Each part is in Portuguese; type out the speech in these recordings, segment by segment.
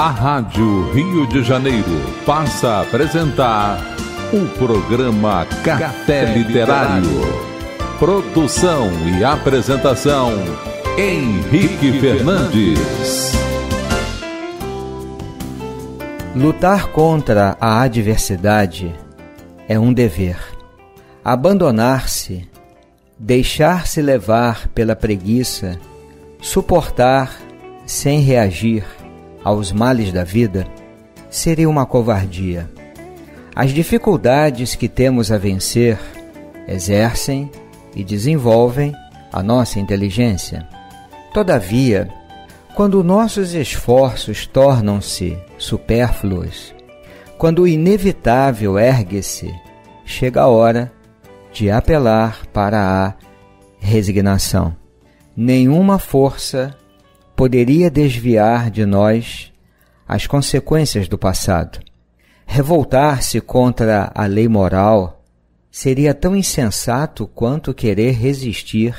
A Rádio Rio de Janeiro passa a apresentar o programa Café Literário. Produção e apresentação Henrique Fernandes. Lutar contra a adversidade é um dever. Abandonar-se, deixar-se levar pela preguiça, suportar sem reagir aos males da vida seria uma covardia. As dificuldades que temos a vencer exercem e desenvolvem a nossa inteligência. Todavia, quando nossos esforços tornam-se supérfluos, quando o inevitável ergue-se, chega a hora de apelar para a resignação. Nenhuma força poderia desviar de nós as consequências do passado. Revoltar-se contra a lei moral seria tão insensato quanto querer resistir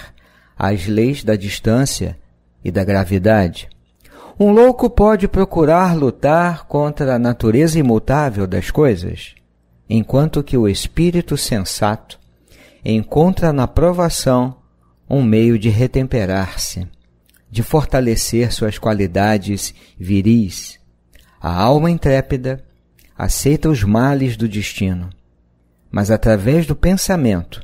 às leis da distância e da gravidade. Um louco pode procurar lutar contra a natureza imutável das coisas, enquanto que o espírito sensato encontra na provação um meio de retemperar-se de fortalecer suas qualidades viris. A alma intrépida aceita os males do destino, mas através do pensamento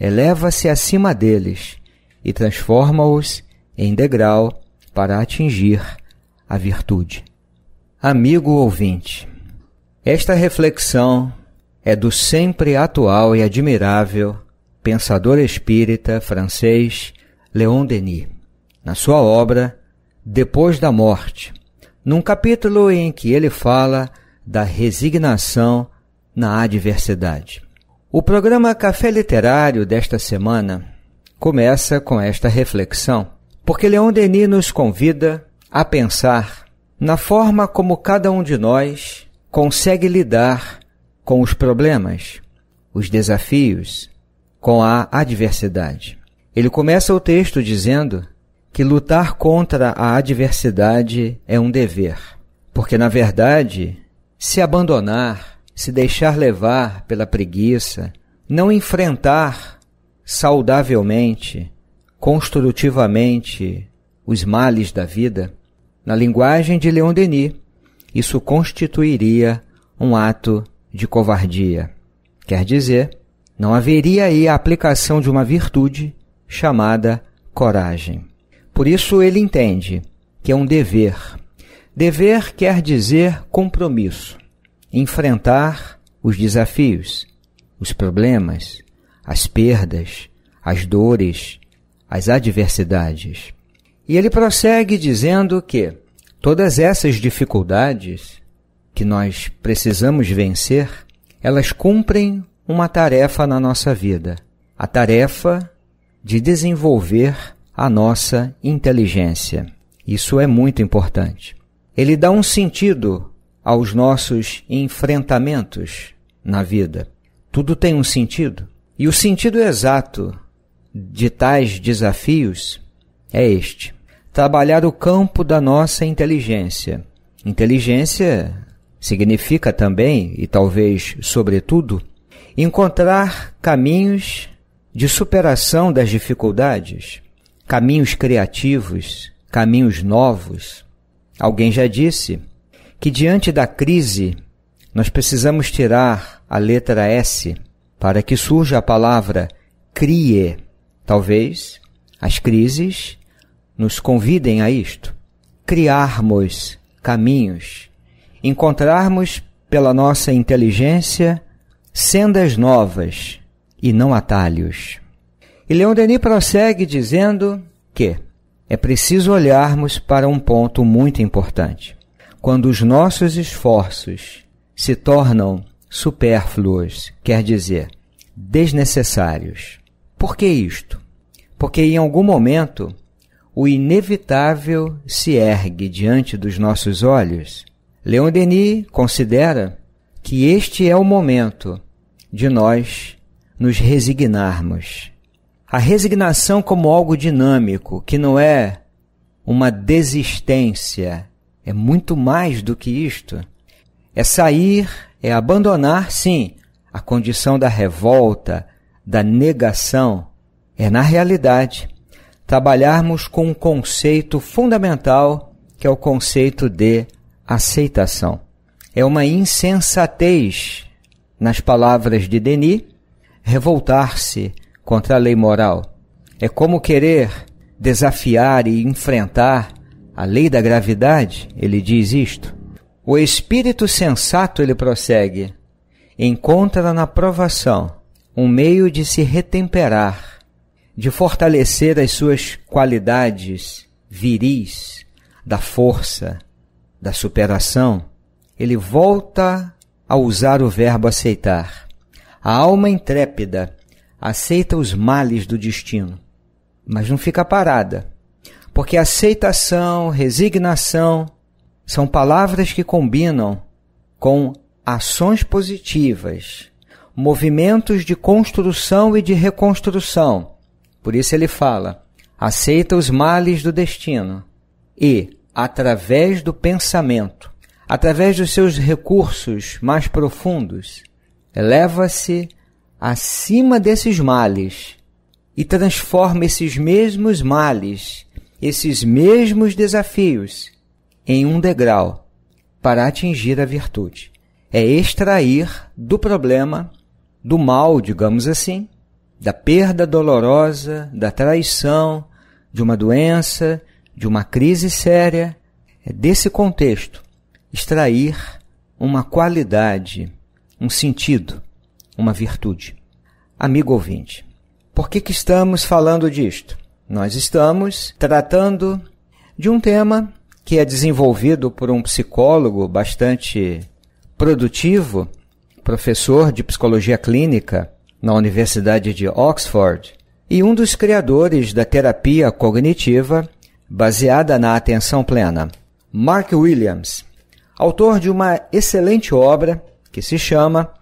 eleva-se acima deles e transforma-os em degrau para atingir a virtude. Amigo ouvinte, esta reflexão é do sempre atual e admirável pensador espírita francês Léon Denis na sua obra Depois da Morte, num capítulo em que ele fala da resignação na adversidade. O programa Café Literário desta semana começa com esta reflexão, porque Leon Denis nos convida a pensar na forma como cada um de nós consegue lidar com os problemas, os desafios, com a adversidade. Ele começa o texto dizendo que lutar contra a adversidade é um dever, porque, na verdade, se abandonar, se deixar levar pela preguiça, não enfrentar saudavelmente, construtivamente os males da vida, na linguagem de Leon Denis, isso constituiria um ato de covardia. Quer dizer, não haveria aí a aplicação de uma virtude chamada coragem. Por isso ele entende que é um dever. Dever quer dizer compromisso, enfrentar os desafios, os problemas, as perdas, as dores, as adversidades. E ele prossegue dizendo que todas essas dificuldades que nós precisamos vencer, elas cumprem uma tarefa na nossa vida, a tarefa de desenvolver a nossa inteligência. Isso é muito importante. Ele dá um sentido aos nossos enfrentamentos na vida. Tudo tem um sentido. E o sentido exato de tais desafios é este: trabalhar o campo da nossa inteligência. Inteligência significa também, e talvez sobretudo, encontrar caminhos de superação das dificuldades caminhos criativos, caminhos novos. Alguém já disse que diante da crise nós precisamos tirar a letra S para que surja a palavra crie. Talvez as crises nos convidem a isto. Criarmos caminhos, encontrarmos pela nossa inteligência sendas novas e não atalhos. E Leon Denis prossegue dizendo que é preciso olharmos para um ponto muito importante. Quando os nossos esforços se tornam supérfluos, quer dizer, desnecessários. Por que isto? Porque em algum momento o inevitável se ergue diante dos nossos olhos. Leon Denis considera que este é o momento de nós nos resignarmos a resignação como algo dinâmico, que não é uma desistência, é muito mais do que isto. É sair, é abandonar, sim, a condição da revolta, da negação, é na realidade trabalharmos com um conceito fundamental que é o conceito de aceitação. É uma insensatez, nas palavras de Denis, revoltar-se contra a lei moral. É como querer desafiar e enfrentar a lei da gravidade, ele diz isto. O espírito sensato, ele prossegue, encontra na provação um meio de se retemperar, de fortalecer as suas qualidades viris, da força, da superação. Ele volta a usar o verbo aceitar. A alma intrépida aceita os males do destino, mas não fica parada, porque aceitação, resignação são palavras que combinam com ações positivas, movimentos de construção e de reconstrução. Por isso ele fala: aceita os males do destino e, através do pensamento, através dos seus recursos mais profundos, eleva-se acima desses males e transforma esses mesmos males, esses mesmos desafios, em um degrau para atingir a virtude. É extrair do problema, do mal, digamos assim, da perda dolorosa, da traição, de uma doença, de uma crise séria, é desse contexto extrair uma qualidade, um sentido, uma virtude. Amigo ouvinte, por que, que estamos falando disto? Nós estamos tratando de um tema que é desenvolvido por um psicólogo bastante produtivo, professor de psicologia clínica na Universidade de Oxford e um dos criadores da terapia cognitiva baseada na atenção plena, Mark Williams, autor de uma excelente obra que se chama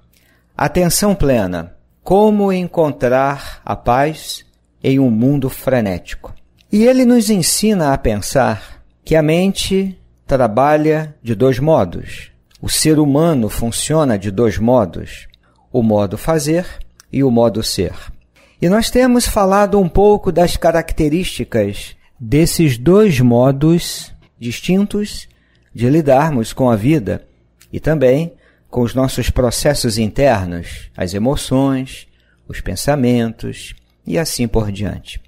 Atenção plena. Como encontrar a paz em um mundo frenético? E ele nos ensina a pensar que a mente trabalha de dois modos. O ser humano funciona de dois modos: o modo fazer e o modo ser. E nós temos falado um pouco das características desses dois modos distintos de lidarmos com a vida e também com os nossos processos internos, as emoções, os pensamentos e assim por diante.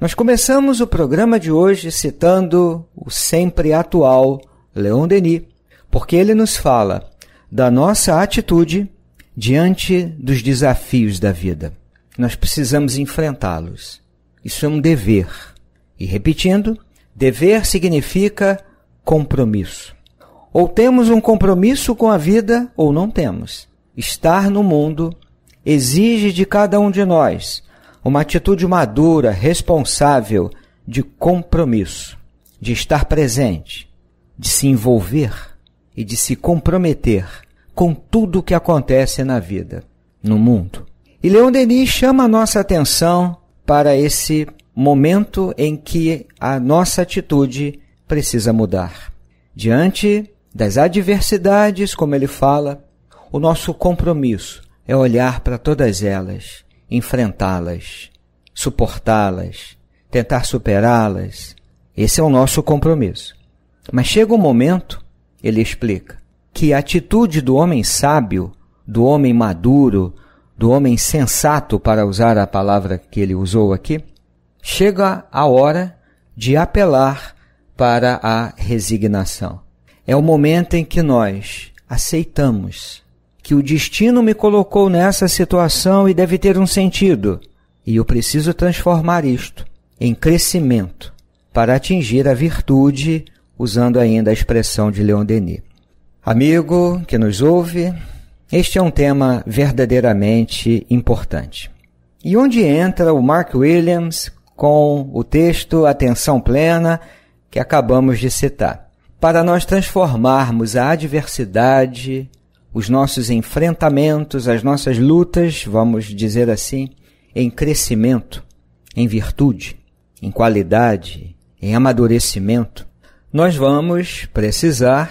Nós começamos o programa de hoje citando o sempre atual Leon Denis, porque ele nos fala da nossa atitude diante dos desafios da vida. Nós precisamos enfrentá-los. Isso é um dever. E repetindo, dever significa compromisso. Ou temos um compromisso com a vida ou não temos. Estar no mundo exige de cada um de nós uma atitude madura, responsável, de compromisso, de estar presente, de se envolver e de se comprometer com tudo o que acontece na vida, no mundo. E Leon Denis chama a nossa atenção para esse momento em que a nossa atitude precisa mudar. Diante das adversidades, como ele fala, o nosso compromisso é olhar para todas elas, enfrentá-las, suportá-las, tentar superá-las. Esse é o nosso compromisso. Mas chega um momento, ele explica, que a atitude do homem sábio, do homem maduro, do homem sensato, para usar a palavra que ele usou aqui, chega a hora de apelar para a resignação é o momento em que nós aceitamos que o destino me colocou nessa situação e deve ter um sentido, e eu preciso transformar isto em crescimento para atingir a virtude, usando ainda a expressão de Leon Denis. Amigo que nos ouve, este é um tema verdadeiramente importante. E onde entra o Mark Williams com o texto Atenção Plena que acabamos de citar? para nós transformarmos a adversidade, os nossos enfrentamentos, as nossas lutas, vamos dizer assim, em crescimento, em virtude, em qualidade, em amadurecimento, nós vamos precisar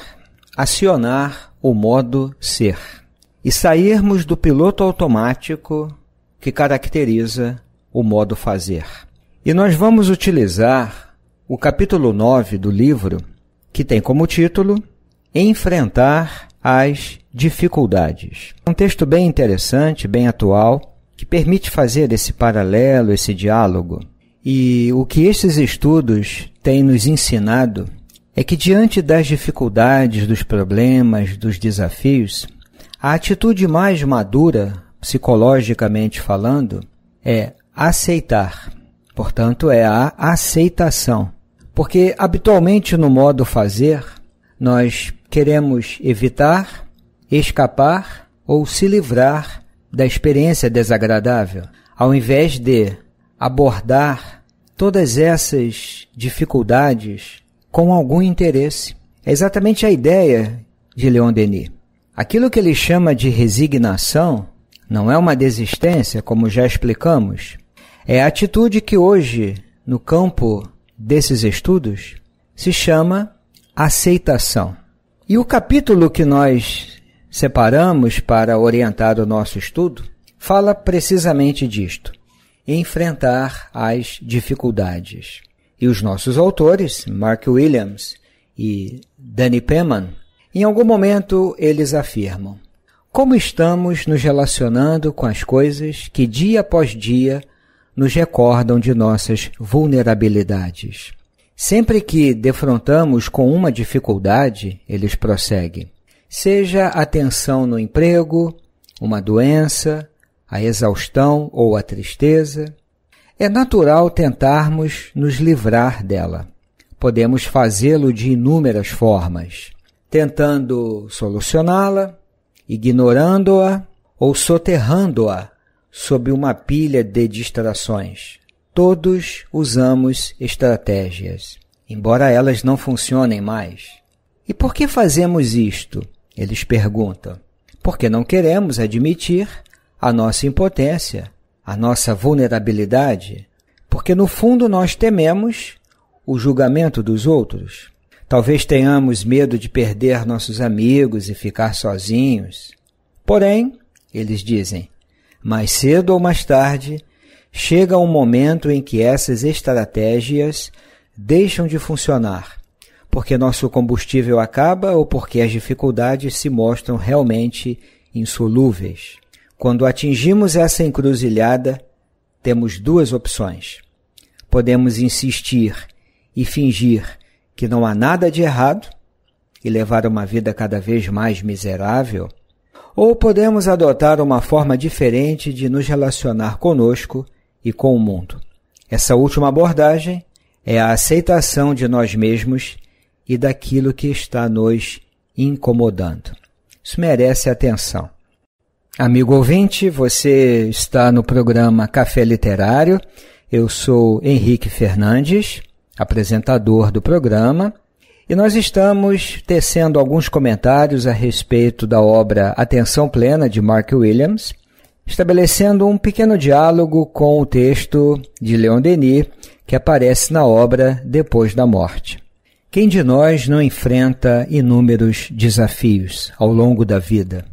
acionar o modo ser e sairmos do piloto automático que caracteriza o modo fazer. E nós vamos utilizar o capítulo 9 do livro que tem como título Enfrentar as dificuldades. É um texto bem interessante, bem atual, que permite fazer esse paralelo, esse diálogo. E o que esses estudos têm nos ensinado é que, diante das dificuldades, dos problemas, dos desafios, a atitude mais madura, psicologicamente falando, é aceitar. Portanto, é a aceitação. Porque habitualmente no modo fazer, nós queremos evitar, escapar ou se livrar da experiência desagradável, ao invés de abordar todas essas dificuldades com algum interesse. É exatamente a ideia de Leon Denis. Aquilo que ele chama de resignação não é uma desistência, como já explicamos, é a atitude que hoje, no campo desses estudos se chama aceitação. E o capítulo que nós separamos para orientar o nosso estudo fala precisamente disto: enfrentar as dificuldades. E os nossos autores, Mark Williams e Danny Peman, em algum momento eles afirmam: como estamos nos relacionando com as coisas que dia após dia nos recordam de nossas vulnerabilidades. Sempre que defrontamos com uma dificuldade, eles prosseguem, seja a tensão no emprego, uma doença, a exaustão ou a tristeza, é natural tentarmos nos livrar dela. Podemos fazê-lo de inúmeras formas, tentando solucioná-la, ignorando-a ou soterrando-a sob uma pilha de distrações. Todos usamos estratégias, embora elas não funcionem mais. E por que fazemos isto? Eles perguntam. Porque não queremos admitir a nossa impotência, a nossa vulnerabilidade, porque no fundo nós tememos o julgamento dos outros. Talvez tenhamos medo de perder nossos amigos e ficar sozinhos. Porém, eles dizem, mais cedo ou mais tarde, chega um momento em que essas estratégias deixam de funcionar, porque nosso combustível acaba ou porque as dificuldades se mostram realmente insolúveis. Quando atingimos essa encruzilhada, temos duas opções. Podemos insistir e fingir que não há nada de errado e levar uma vida cada vez mais miserável ou podemos adotar uma forma diferente de nos relacionar conosco e com o mundo. Essa última abordagem é a aceitação de nós mesmos e daquilo que está nos incomodando. Isso merece atenção. Amigo ouvinte, você está no programa Café Literário. Eu sou Henrique Fernandes, apresentador do programa, e nós estamos tecendo alguns comentários a respeito da obra Atenção Plena de Mark Williams, estabelecendo um pequeno diálogo com o texto de Leon Denis que aparece na obra Depois da Morte. Quem de nós não enfrenta inúmeros desafios ao longo da vida?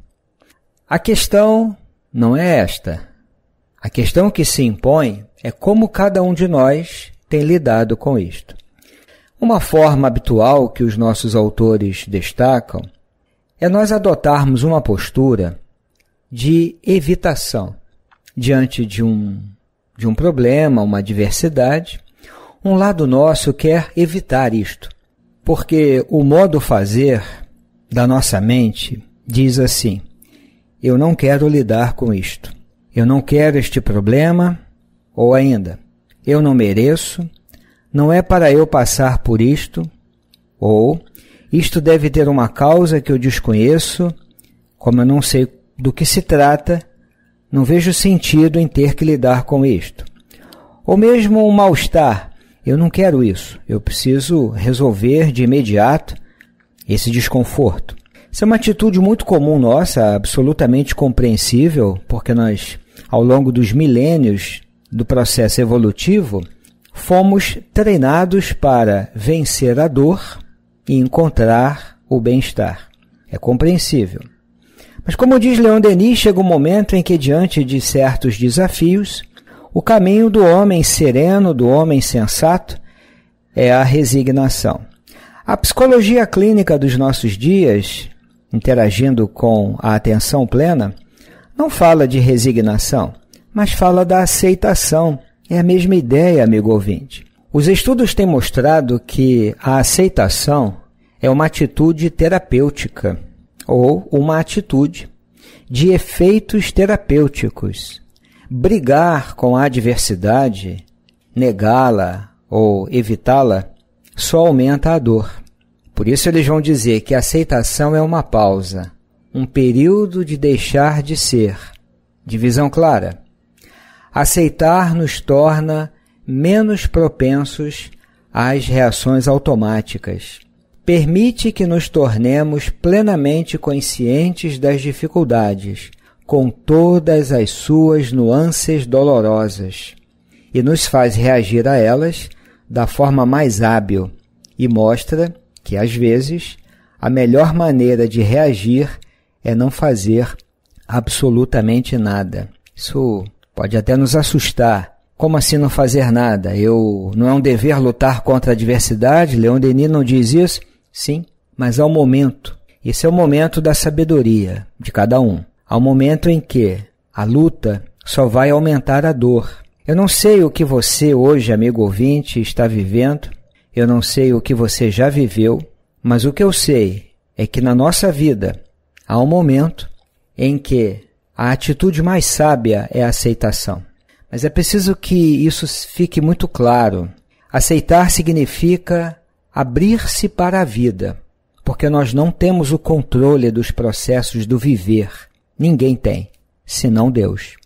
A questão não é esta. A questão que se impõe é como cada um de nós tem lidado com isto. Uma forma habitual que os nossos autores destacam é nós adotarmos uma postura de evitação diante de um, de um problema, uma adversidade. Um lado nosso quer evitar isto, porque o modo fazer da nossa mente diz assim: eu não quero lidar com isto, eu não quero este problema, ou ainda, eu não mereço, não é para eu passar por isto? Ou, isto deve ter uma causa que eu desconheço, como eu não sei do que se trata, não vejo sentido em ter que lidar com isto. Ou mesmo um mal-estar, eu não quero isso, eu preciso resolver de imediato esse desconforto. Isso é uma atitude muito comum nossa, absolutamente compreensível, porque nós, ao longo dos milênios do processo evolutivo, fomos treinados para vencer a dor e encontrar o bem-estar. É compreensível. Mas, como diz Leon Denis, chega um momento em que, diante de certos desafios, o caminho do homem sereno, do homem sensato, é a resignação. A psicologia clínica dos nossos dias, interagindo com a atenção plena, não fala de resignação, mas fala da aceitação é a mesma ideia, amigo ouvinte. Os estudos têm mostrado que a aceitação é uma atitude terapêutica ou uma atitude de efeitos terapêuticos. Brigar com a adversidade, negá-la ou evitá-la só aumenta a dor. Por isso, eles vão dizer que a aceitação é uma pausa, um período de deixar de ser. Divisão clara aceitar nos torna menos propensos às reações automáticas. Permite que nos tornemos plenamente conscientes das dificuldades, com todas as suas nuances dolorosas, e nos faz reagir a elas da forma mais hábil, e mostra que, às vezes, a melhor maneira de reagir é não fazer absolutamente nada. Isso Pode até nos assustar. Como assim não fazer nada? Eu não é um dever lutar contra a adversidade? Leon Denis não diz isso? Sim, mas há um momento. Esse é o momento da sabedoria de cada um. Há um momento em que a luta só vai aumentar a dor. Eu não sei o que você hoje, amigo ouvinte, está vivendo. Eu não sei o que você já viveu, mas o que eu sei é que na nossa vida há um momento em que a atitude mais sábia é a aceitação. Mas é preciso que isso fique muito claro. Aceitar significa abrir-se para a vida, porque nós não temos o controle dos processos do viver. Ninguém tem, senão Deus.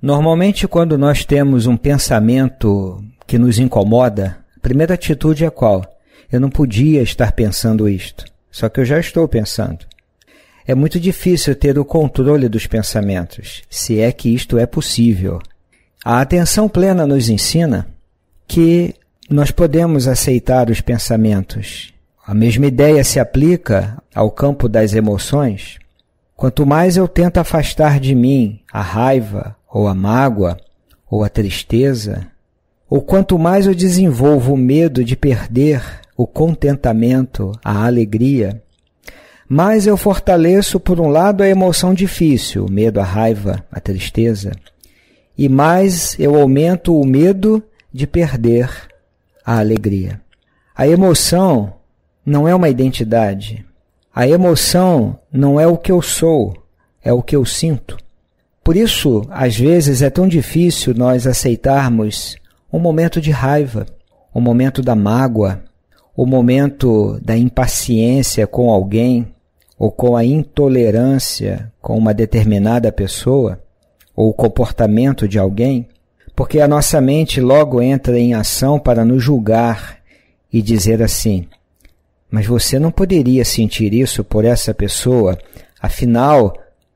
Normalmente, quando nós temos um pensamento que nos incomoda, a primeira atitude é qual? Eu não podia estar pensando isto, só que eu já estou pensando. É muito difícil ter o controle dos pensamentos, se é que isto é possível. A atenção plena nos ensina que nós podemos aceitar os pensamentos. A mesma ideia se aplica ao campo das emoções. Quanto mais eu tento afastar de mim a raiva, ou a mágoa, ou a tristeza, ou quanto mais eu desenvolvo o medo de perder o contentamento, a alegria, mas eu fortaleço, por um lado, a emoção difícil, o medo, a raiva, a tristeza, e mais eu aumento o medo de perder a alegria. A emoção não é uma identidade. A emoção não é o que eu sou, é o que eu sinto. Por isso, às vezes, é tão difícil nós aceitarmos o um momento de raiva, o um momento da mágoa, o um momento da impaciência com alguém, ou com a intolerância com uma determinada pessoa ou o comportamento de alguém, porque a nossa mente logo entra em ação para nos julgar e dizer assim: Mas você não poderia sentir isso por essa pessoa, afinal,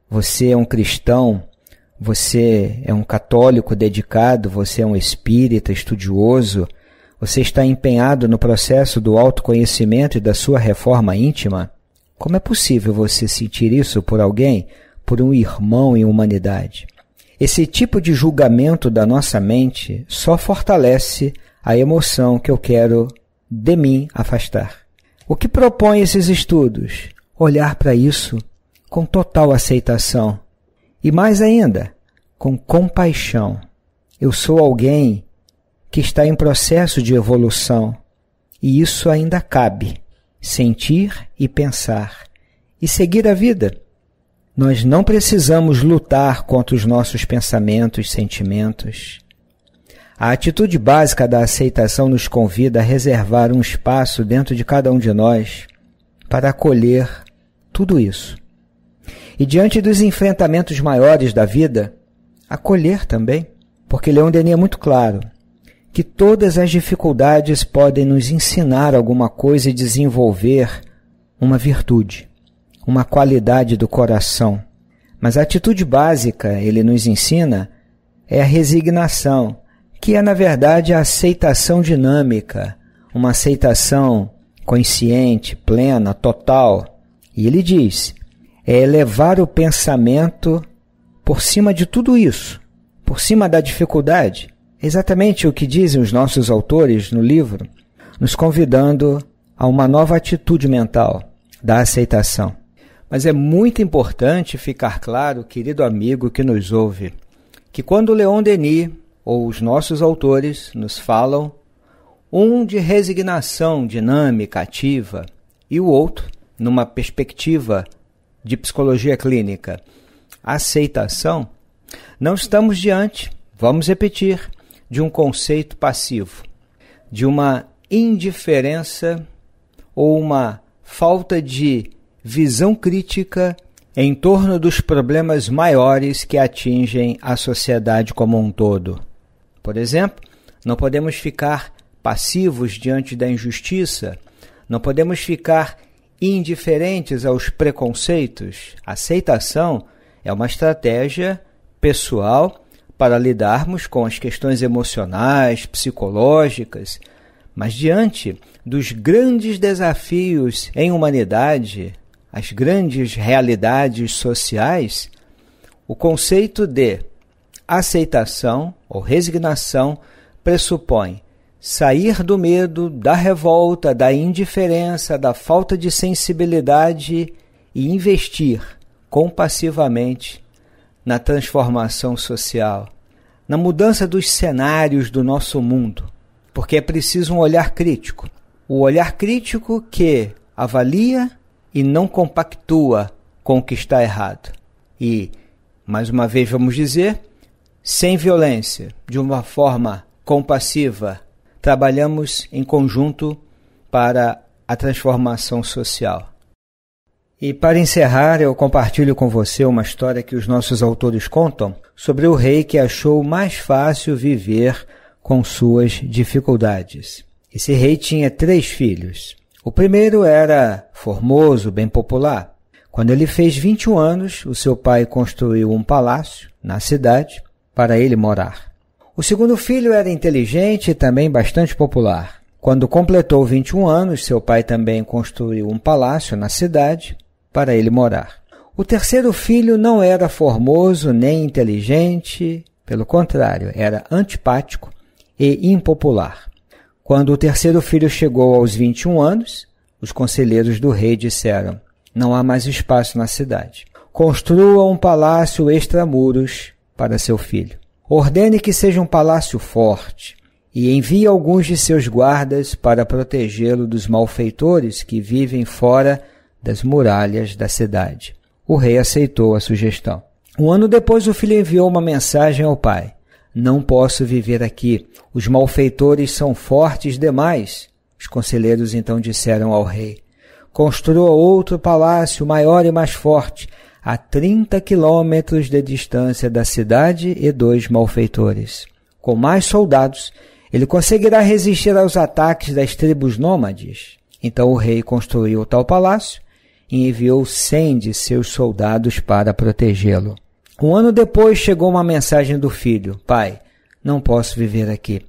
você é um cristão, você é um católico dedicado, você é um espírita estudioso, você está empenhado no processo do autoconhecimento e da sua reforma íntima. Como é possível você sentir isso por alguém, por um irmão em humanidade? Esse tipo de julgamento da nossa mente só fortalece a emoção que eu quero de mim afastar. O que propõe esses estudos? Olhar para isso com total aceitação e, mais ainda, com compaixão. Eu sou alguém que está em processo de evolução e isso ainda cabe sentir e pensar e seguir a vida. Nós não precisamos lutar contra os nossos pensamentos, sentimentos. A atitude básica da aceitação nos convida a reservar um espaço dentro de cada um de nós para acolher tudo isso. E diante dos enfrentamentos maiores da vida, acolher também, porque Leon Denis é muito claro que todas as dificuldades podem nos ensinar alguma coisa e desenvolver uma virtude, uma qualidade do coração. Mas a atitude básica, ele nos ensina, é a resignação, que é, na verdade, a aceitação dinâmica, uma aceitação consciente, plena, total. E ele diz: é elevar o pensamento por cima de tudo isso, por cima da dificuldade Exatamente o que dizem os nossos autores no livro, nos convidando a uma nova atitude mental da aceitação. Mas é muito importante ficar claro, querido amigo que nos ouve, que quando Leon Denis ou os nossos autores nos falam, um de resignação dinâmica, ativa, e o outro, numa perspectiva de psicologia clínica, aceitação, não estamos diante, vamos repetir, de um conceito passivo, de uma indiferença ou uma falta de visão crítica em torno dos problemas maiores que atingem a sociedade como um todo. Por exemplo, não podemos ficar passivos diante da injustiça, não podemos ficar indiferentes aos preconceitos. Aceitação é uma estratégia pessoal para lidarmos com as questões emocionais, psicológicas, mas diante dos grandes desafios em humanidade, as grandes realidades sociais, o conceito de aceitação ou resignação pressupõe sair do medo, da revolta, da indiferença, da falta de sensibilidade e investir compassivamente na transformação social, na mudança dos cenários do nosso mundo, porque é preciso um olhar crítico. O olhar crítico que avalia e não compactua com o que está errado. E, mais uma vez, vamos dizer, sem violência, de uma forma compassiva, trabalhamos em conjunto para a transformação social. E para encerrar, eu compartilho com você uma história que os nossos autores contam sobre o rei que achou mais fácil viver com suas dificuldades. Esse rei tinha três filhos. O primeiro era formoso, bem popular. Quando ele fez 21 anos, o seu pai construiu um palácio na cidade para ele morar. O segundo filho era inteligente e também bastante popular. Quando completou 21 anos, seu pai também construiu um palácio na cidade para ele morar. O terceiro filho não era formoso nem inteligente, pelo contrário, era antipático e impopular. Quando o terceiro filho chegou aos 21 anos, os conselheiros do rei disseram: Não há mais espaço na cidade. Construa um palácio extramuros para seu filho. Ordene que seja um palácio forte e envie alguns de seus guardas para protegê-lo dos malfeitores que vivem fora das muralhas da cidade. O rei aceitou a sugestão. Um ano depois, o filho enviou uma mensagem ao pai: Não posso viver aqui. Os malfeitores são fortes demais. Os conselheiros então disseram ao rei: Construa outro palácio maior e mais forte, a 30 quilômetros de distância da cidade e dois malfeitores. Com mais soldados, ele conseguirá resistir aos ataques das tribos nômades. Então o rei construiu tal palácio e enviou cem de seus soldados para protegê-lo. Um ano depois chegou uma mensagem do filho: Pai, não posso viver aqui.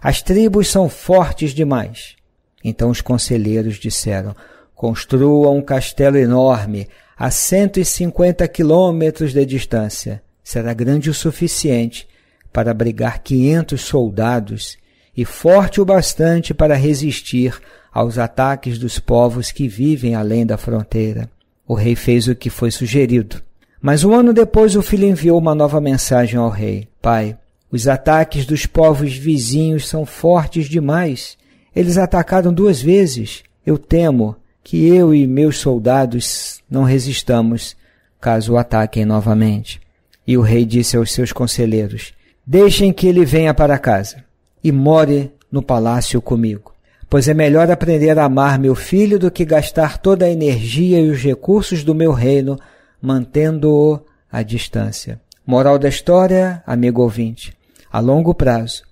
As tribos são fortes demais. Então os conselheiros disseram: Construa um castelo enorme, a 150 quilômetros de distância. Será grande o suficiente para abrigar 500 soldados e forte o bastante para resistir aos ataques dos povos que vivem além da fronteira. O rei fez o que foi sugerido. Mas um ano depois o filho enviou uma nova mensagem ao rei: Pai, os ataques dos povos vizinhos são fortes demais. Eles atacaram duas vezes. Eu temo que eu e meus soldados não resistamos caso o ataquem novamente. E o rei disse aos seus conselheiros: Deixem que ele venha para casa e more no palácio comigo pois é melhor aprender a amar meu filho do que gastar toda a energia e os recursos do meu reino mantendo-o à distância. Moral da história, amigo ouvinte: a longo prazo,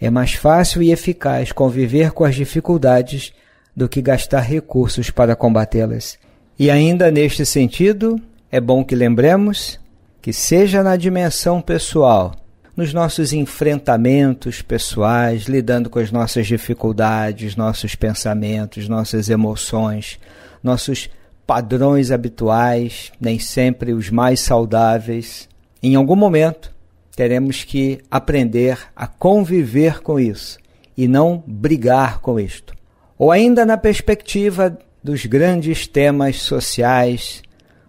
é mais fácil e eficaz conviver com as dificuldades do que gastar recursos para combatê-las. E ainda neste sentido, é bom que lembremos que, seja na dimensão pessoal, nos nossos enfrentamentos pessoais, lidando com as nossas dificuldades, nossos pensamentos, nossas emoções, nossos padrões habituais, nem sempre os mais saudáveis. Em algum momento, teremos que aprender a conviver com isso e não brigar com isto. Ou ainda na perspectiva dos grandes temas sociais,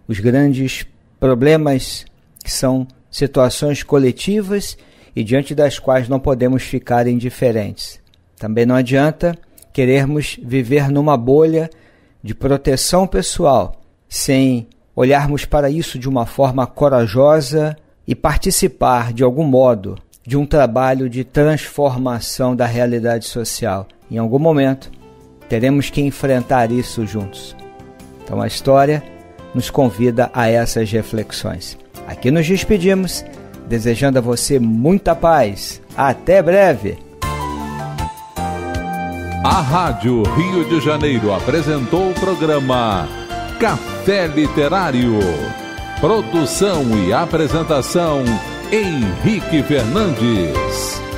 os grandes problemas que são situações coletivas e diante das quais não podemos ficar indiferentes. Também não adianta querermos viver numa bolha de proteção pessoal sem olharmos para isso de uma forma corajosa e participar de algum modo de um trabalho de transformação da realidade social. Em algum momento, teremos que enfrentar isso juntos. Então a história nos convida a essas reflexões. Aqui nos despedimos, desejando a você muita paz. Até breve! A Rádio Rio de Janeiro apresentou o programa Café Literário. Produção e apresentação Henrique Fernandes.